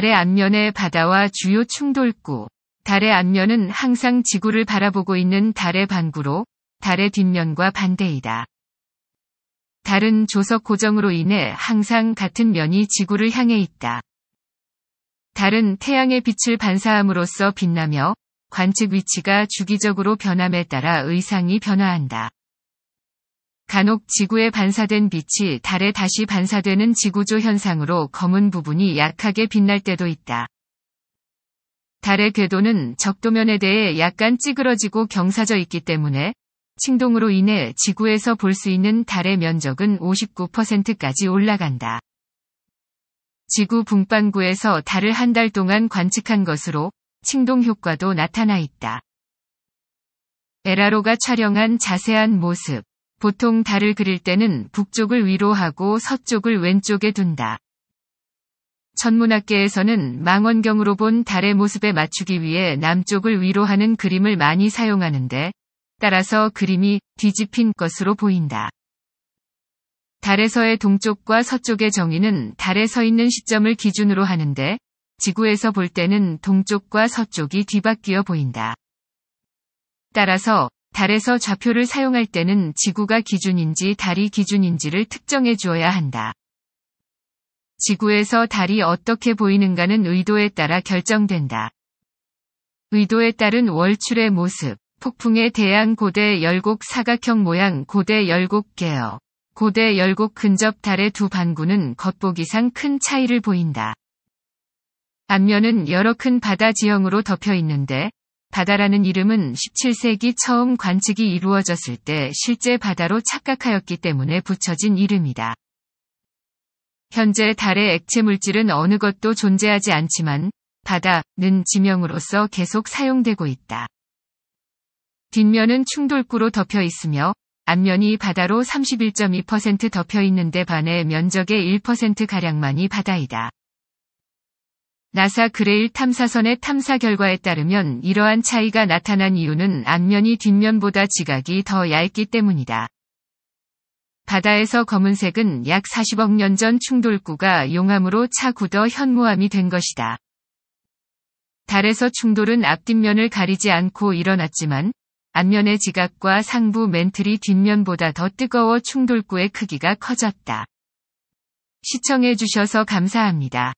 달의 앞면의 바다와 주요 충돌구. 달의 앞면은 항상 지구를 바라보고 있는 달의 반구로 달의 뒷면과 반대이다. 달은 조석 고정으로 인해 항상 같은 면이 지구를 향해 있다. 달은 태양의 빛을 반사함으로써 빛나며 관측 위치가 주기적으로 변함에 따라 의상이 변화한다. 간혹 지구에 반사된 빛이 달에 다시 반사되는 지구조 현상으로 검은 부분이 약하게 빛날 때도 있다. 달의 궤도는 적도면에 대해 약간 찌그러지고 경사져 있기 때문에 칭동으로 인해 지구에서 볼 수 있는 달의 면적은 59%까지 올라간다. 지구 붕방구에서 달을 한 달 동안 관측한 것으로 칭동 효과도 나타나 있다. 에라로가 촬영한 자세한 모습 보통 달을 그릴 때는 북쪽을 위로 하고 서쪽을 왼쪽에 둔다. 천문학계에서는 망원경으로 본 달의 모습에 맞추기 위해 남쪽을 위로 하는 그림을 많이 사용하는데 따라서 그림이 뒤집힌 것으로 보인다. 달에서의 동쪽과 서쪽의 정의는 달에 서 있는 시점을 기준으로 하는데 지구에서 볼 때는 동쪽과 서쪽이 뒤바뀌어 보인다. 따라서 달에서 좌표를 사용할 때는 지구가 기준인지 달이 기준인지를 특정해 주어야 한다. 지구에서 달이 어떻게 보이는가는 의도에 따라 결정된다. 의도에 따른 월출의 모습, 폭풍의 대양 고대 열곡 사각형 모양 고대 열곡 개어, 고대 열곡 근접 달의 두 반구는 겉보기상 큰 차이를 보인다. 앞면은 여러 큰 바다 지형으로 덮여 있는데 바다라는 이름은 17세기 처음 관측이 이루어졌을 때 실제 바다로 착각하였기 때문에 붙여진 이름이다. 현재 달의 액체 물질은 어느 것도 존재하지 않지만 바다는 지명으로서 계속 사용되고 있다. 뒷면은 충돌구로 덮여 있으며 앞면이 바다로 31.2% 덮여 있는데 반해 면적의 1%가량만이 바다이다. 나사 그레일 탐사선의 탐사 결과에 따르면 이러한 차이가 나타난 이유는 앞면이 뒷면보다 지각이 더 얇기 때문이다. 바다에서 검은색은 약 40억 년 전 충돌구가 용암으로 차 굳어 현무암이 된 것이다. 달에서 충돌은 앞뒷면을 가리지 않고 일어났지만 앞면의 지각과 상부 멘틀이 뒷면보다 더 뜨거워 충돌구의 크기가 커졌다. 시청해주셔서 감사합니다.